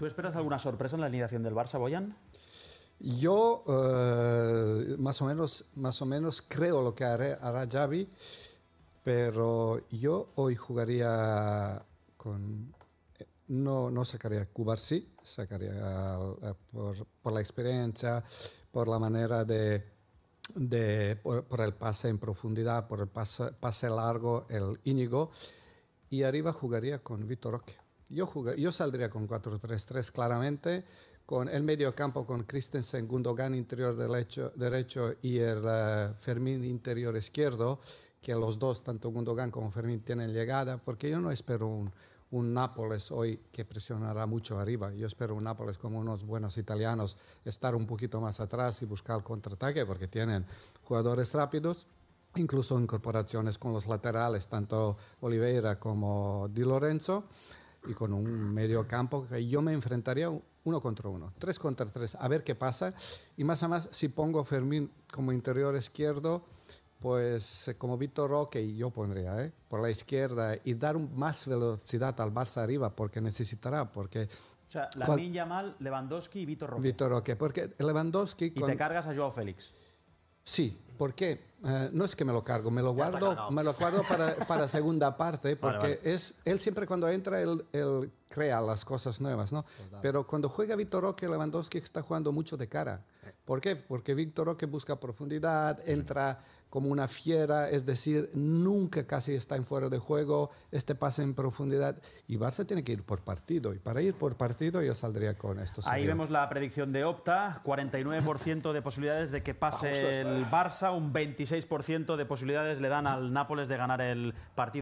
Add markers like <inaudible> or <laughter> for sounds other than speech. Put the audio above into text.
¿Tú esperas alguna sorpresa en la alineación del Barça, Boyan? Yo eh, más, o menos, más o menos creo lo que hará Javi, pero yo hoy jugaría con... No, no sacaría a sí sacaría por, la experiencia, por la manera de... de por, el pase en profundidad, por el pase, largo, el Íñigo. Y arriba jugaría con Vitor Roque. Yo, yo saldría con 4-3-3 claramente, con el campo, con Christensen, Gundogan interior derecho, derecho y el eh, Fermín interior izquierdo, que los dos, tanto Gundogan como Fermín, tienen llegada, porque yo no espero un, un Nápoles hoy que presionará mucho arriba. Yo espero un Nápoles como unos buenos italianos estar un poquito más atrás y buscar el contraataque porque tienen jugadores rápidos. Incluso incorporaciones con los laterales, tanto Oliveira como Di Lorenzo y con un medio campo yo me enfrentaría uno contra uno, tres contra tres, a ver qué pasa. Y más a más, si pongo Fermín como interior izquierdo, pues eh, como Víctor Roque yo pondría, ¿eh? por la izquierda y dar más velocidad al Barça arriba porque necesitará, porque... O sea, mal Lewandowski y Víctor Roque. Víctor Roque, porque Lewandowski... Y te cargas a Joao Félix. Sí, ¿por qué? Eh, no es que me lo cargo, me lo guardo, me lo guardo para, <laughs> segunda parte, porque es él siempre cuando entra, él, crea las cosas nuevas, ¿no? Pero cuando juega Vitor Roque, Lewandowski está jugando mucho de cara. ¿Por qué? Porque Víctor que busca profundidad, entra como una fiera, es decir, nunca casi está en fuera de juego, este pase en profundidad. Y Barça tiene que ir por partido, y para ir por partido yo saldría con estos. Ahí vemos la predicción de Opta, 49% de posibilidades de que pase el ¿eh? Barça, un 26% de posibilidades le dan al Nápoles de ganar el partido.